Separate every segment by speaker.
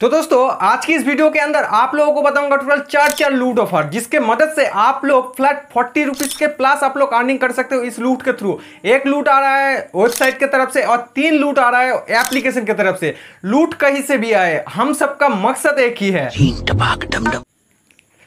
Speaker 1: तो दोस्तों आज की इस वीडियो के अंदर आप लोगों को बताऊंगा टोटल चार चार लूट ऑफर जिसके मदद से आप लोग फ्लैट फोर्टी रुपीज के प्लस आप लोग अर्निंग कर सकते हो इस लूट के थ्रू एक लूट आ रहा है वेबसाइट के तरफ से और तीन लूट आ रहा है एप्लीकेशन की तरफ से लूट कहीं से भी आए हम सबका मकसद एक ही है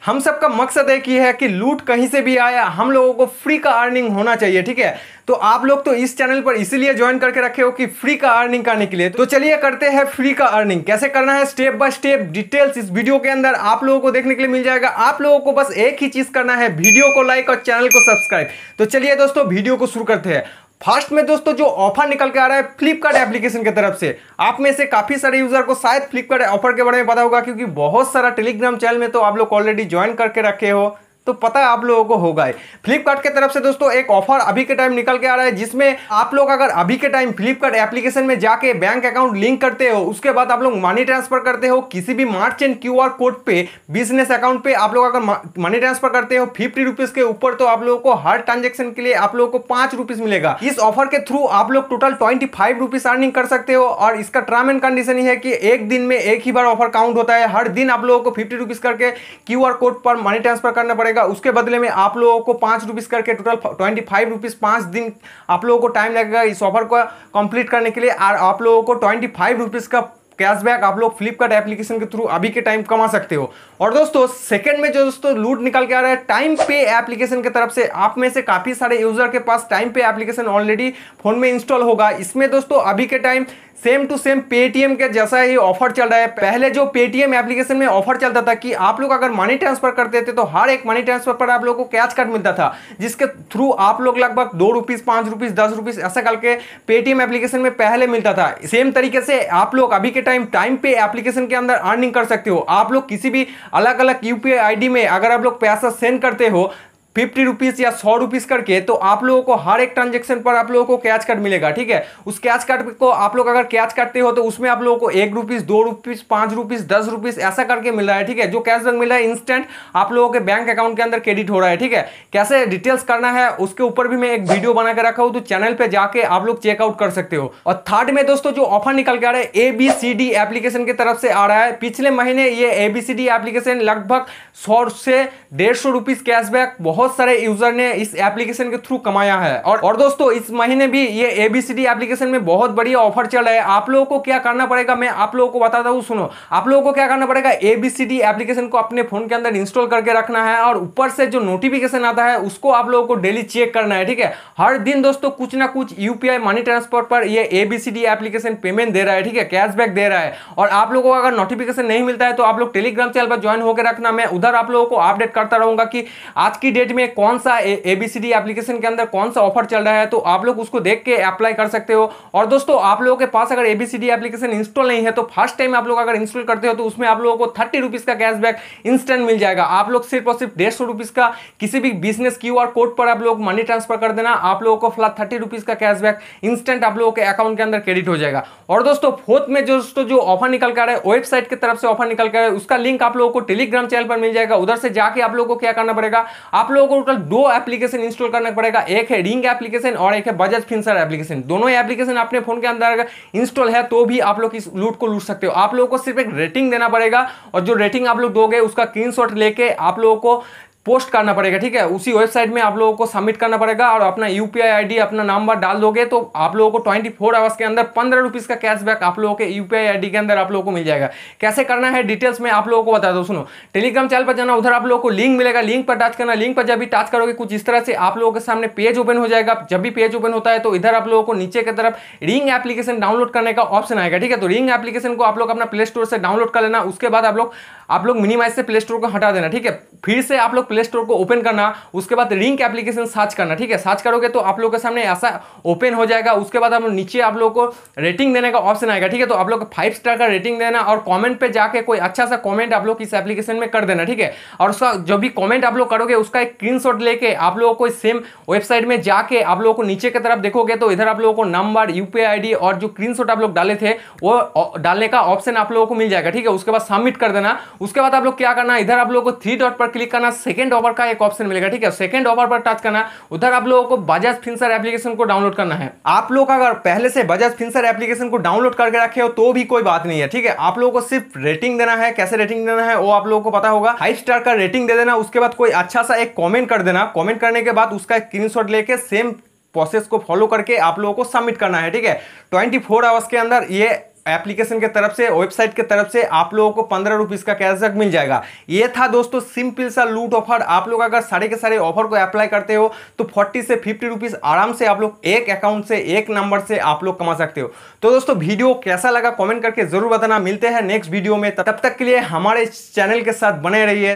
Speaker 1: हम सबका मकसद एक ही है कि लूट कहीं से भी आया हम लोगों को फ्री का अर्निंग होना चाहिए ठीक है तो आप लोग तो इस चैनल पर इसीलिए ज्वाइन करके रखे हो कि फ्री का अर्निंग करने के लिए तो चलिए करते हैं फ्री का अर्निंग कैसे करना है स्टेप बाय स्टेप डिटेल्स इस वीडियो के अंदर आप लोगों को देखने के लिए मिल जाएगा आप लोगों को बस एक ही चीज करना है वीडियो को लाइक और चैनल को सब्सक्राइब तो चलिए दोस्तों वीडियो को शुरू करते हैं फर्स्ट में दोस्तों जो ऑफर निकल के आ रहा है फ्लिपकार्ट एप्लीकेशन की तरफ से आप में से काफ़ी सारे यूज़र को शायद फ्लिपकार्ट ऑफर के बारे में पता होगा क्योंकि बहुत सारा टेलीग्राम चैनल में तो आप लोग ऑलरेडी ज्वाइन करके रखे हो तो पता है आप लोगों को होगा फ्लिपकार्ट के तरफ से दोस्तों एक ऑफर अभी के टाइम निकल के आ रहा है जिसमें आप लोग अगर अभी के टाइम फ्लिपकार्ट एप्लीकेशन में जाके बैंक अकाउंट लिंक करते हो उसके बाद आप लोग मनी ट्रांसफर करते हो किसी भी मार्चेंट क्यू आर कोड पे बिजनेस अकाउंट पे आप लोग अगर मनी ट्रांसफर करते हो फिफ्टी रुपीज के ऊपर तो आप लोगों को हर ट्रांजेक्शन के लिए आप लोगों को पांच रुपीज मिलेगा इस ऑफर के थ्रू आप लोग total twenty five rupees earning कर सकते हो और इसका टर्म एंड कंडीशन है कि एक दिन में एक ही बार ऑफर काउंट होता है हर दिन आप लोगों को फिफ्टी रुपीज करके क्यू आर कोड पर मनी ट्रांसफर करना पड़ेगा पड़ेगा उसके बदले में आप लोगों को पाँच रुपीज़ करके टोटल ट्वेंटी फाइव रुपीज़ पाँच दिन आप लोगों को टाइम लगेगा इस ऑफर को कंप्लीट करने के लिए और आप लोगों को ट्वेंटी फाइव रुपीज़ का कैशबैक आप लोग फ्लिपकार्ट एप्लीकेशन के थ्रू अभी के टाइम कमा सकते हो और दोस्तों सेकंड में जो दोस्तों लूट निकल के आ रहा है टाइम पे एप्लीकेशन के तरफ से आप में से काफ़ी सारे यूजर के पास टाइम पे एप्लीकेशन ऑलरेडी फोन में इंस्टॉल होगा इसमें दोस्तों अभी के time same to same Paytm के जैसा ही ऑफर चल रहा है पहले जो पेटीएम एप्लीकेशन में ऑफर चलता था कि आप लोग अगर मनी ट्रांसफर करते थे तो हर एक मनी ट्रांसफर पर आप लोग को कैश कार्ड मिलता था जिसके थ्रू आप लोग लगभग दो रुपीज पाँच रुपीज दस रुपीज ऐसा करके पेटीएम एप्लीकेशन में पहले मिलता था सेम तरीके से आप लोग अभी के टाइम टाइम पे एप्लीकेशन के अंदर अर्निंग कर सकते हो आप लोग किसी भी अलग अलग यू पी में अगर आप लोग पैसा सेंड करते हो फिफ्टी रुपीज़ या सौ रुपीज़ करके तो आप लोगों को हर एक ट्रांजेक्शन पर आप लोगों को कैच कार्ड मिलेगा ठीक है उस कैच कार्ड को आप लोग अगर कैच करते हो तो उसमें आप लोगों को एक रुपीज़ दो रुपीज़ पांच रुपीज़ दस रुपीज़ ऐसा करके मिल रहा है ठीक है जो कैशबैक मिल रहा है इंस्टेंट आप लोगों के बैंक अकाउंट के अंदर क्रेडिट हो रहा है ठीक है कैसे डिटेल्स करना है उसके ऊपर भी मैं एक वीडियो बनाकर रखा हूँ तो चैनल पर जाके आप लोग चेकआउट कर सकते हो और थर्ड में दोस्तों जो ऑफर निकल के आ रहा है A B C D application की तरफ से आ रहा है पिछले महीने ये A B C D application लगभग सौ से डेढ़ सौ रुपीज़ बैक बहुत बहुत सारे यूजर ने इस एप्लीकेशन के थ्रू कमाया है और और दोस्तों इस महीने भी ये एबीसीडी एप्लीकेशन में बहुत बढ़िया ऑफर चल रहा है आप लोगों को क्या करना पड़ेगा मैं आप लोगों को बताता हूँ सुनो आप लोगों को क्या करना पड़ेगा एबीसीडी एप्लीकेशन को अपने फोन के अंदर इंस्टॉल करके रखना है और ऊपर से जो नोटिफिकेशन आता है उसको आप लोगों को डेली चेक करना है ठीक है हर दिन दोस्तों कुछ ना कुछ यूपीआई मनी ट्रांसफर पर यह एबीसीडी एप्लीकेशन पेमेंट दे रहा है ठीक है कैशबैक दे रहा है और आप लोगों को अगर नोटिफिकेशन नहीं मिलता है तो आप लोग टेलीग्राम चैनल पर ज्वाइन होकर रखना मैं उधर आप लोगों को अपडेट करता रहूंगा कि आज की डेट में कौन सा A B C D application के अंदर कौन सा ऑफर चल रहा है तो आप लोग उसको देख के अप्लाई कर सकते हो और दोस्तों आप लोगों के पास अगर A B C D application install नहीं है तो फर्स्ट टाइम आप लोग अगर इंस्टॉल करते हो तो उसमें आप लोगों को थर्टी रुपीज़ का कैशबैक इंस्टेंट मिल जाएगा आप लोग सिर्फ और सिर्फ डेढ़ सौ रुपीज़ का किसी भी बिजनेस क्यू आर कोड पर आप लोग मनी ट्रांसफर कर देना आप लोगों को फिलहाल थर्टी रुपीज़ का कैशबैक इंस्टेंट आप लोगों के अकाउंट के अंदर क्रेडिट हो जाएगा और दोस्तों फोर्थ में दोस्तों जो ऑफर निकल कर है वेबसाइट की तरफ से ऑफर निकल कर है उसका लिंक आप लोगों को टेलीग्राम चैनल पर मिल जाएगा उधर से जाके आप लोगों को क्या करना पड़ेगा आप लोग लोगों को टोटल दो एप्लीकेशन इंस्टॉल करना पड़ेगा एक है रिंग एप्लीकेशन और एक है बजाज फिंसर एप्लीकेशन दोनों एप्लीकेशन अपने फोन के अंदर अगर इंस्टॉल है तो भी आप लोग इस लूट को लूट सकते हो आप लोगों को सिर्फ एक रेटिंग देना पड़ेगा और जो रेटिंग आप लोग दोगे उसका स्क्रीन लेके आप लोगों को पोस्ट करना पड़ेगा ठीक है उसी वेबसाइट में आप लोगों को सबमिट करना पड़ेगा और अपना यू पी अपना नंबर डाल दोगे तो आप लोगों को 24 फोर आवर्स के अंदर पंद्रह रुपीज़ का कैशबैक आप लोगों के यू पी के अंदर आप लोगों को मिल जाएगा कैसे करना है डिटेल्स में आप लोगों को बता दो सुनो टेलीग्राम चैनल पर जाना उधर आप लोगों को लिंक मिलेगा लिंक पर टच करना लिंक पर जब भी टच करोगे कुछ इस तरह से आप लोगों के सामने पेज ओपन हो जाएगा जब भी पेज ओपन होता है तो इधर आप लोगों को नीचे की तरफ रिंग एप्लीकेशन डाउनलोड करने का ऑप्शन आएगा ठीक है तो रिंग एप्लीकेशन को आप लोग अपना प्ले स्टोर से डाउनलोड कर लेना उसके बाद आप लोग आप लोग मिनिमाइज से प्ले स्टोर को हटा देना ठीक है फिर से आप लोग प्ले स्टोर को ओपन करना उसके बाद रिंक एप्लीकेशन सर्च करना ठीक है सर्च करोगे तो आप लोग के सामने ऐसा ओपन हो जाएगा उसके बाद हम नीचे आप लोग को रेटिंग देने का ऑप्शन आएगा ठीक है तो आप लोग फाइव स्टार का रेटिंग देना और कॉमेंट पर जाकर कोई अच्छा सा कॉमेंट आप लोग इस एप्लीकेशन में कर देना ठीक है और उसका जो भी कॉमेंट आप लोग करोगे उसका एक स्क्रीन लेके आप लोगों को सेम वेबसाइट में जाके आप लोगों को नीचे की तरफ देखोगे तो इधर आप लोगों को नंबर यूपीआई आईडी और जो स्क्रीन आप लोग डाले थे वो डालने का ऑप्शन आप लोगों को मिल जाएगा ठीक है उसके बाद सबमिट कर देना उसके बाद आप लोग क्या करना इधर आप लोगों को थ्री डॉट पर क्लिक करना सेकेंड सेकंड ओवर का एक ऑप्शन मिलेगा ठीक है सेकंड ओवर पर टच करना उधर आप लोगों को बजाज फिंसर एप्लीकेशन को डाउनलोड करना है आप लोग अगर पहले से बजाज फिंसर एप्लीकेशन को डाउनलोड करके रखे हो तो भी कोई बात नहीं है ठीक है आप लोगों को सिर्फ रेटिंग देना है कैसे रेटिंग देना है वो आप लोगों को पता होगा फाइव स्टार का रेटिंग दे देना उसके बाद कोई अच्छा सा एक कॉमेंट कर देना कॉमेंट करने के बाद उसका स्क्रीनशॉट लेके सेम प्रोसेस को फॉलो करके आप लोगों को सबमिट करना है ठीक है 24 फोर आवर्स के अंदर ये एप्लीकेशन के तरफ से वेबसाइट के तरफ से आप लोगों को पंद्रह रुपीज़ का कैशबैक मिल जाएगा ये था दोस्तों सिंपल सा लूट ऑफर आप लोग अगर सारे के सारे ऑफर को अप्लाई करते हो तो फोर्टी से फिफ्टी रुपीज़ आराम से आप लोग एक अकाउंट से एक नंबर से आप लोग कमा सकते हो तो दोस्तों वीडियो कैसा लगा कॉमेंट करके ज़रूर बताना मिलते हैं नेक्स्ट वीडियो में तब तक के लिए हमारे चैनल के साथ बने रहिए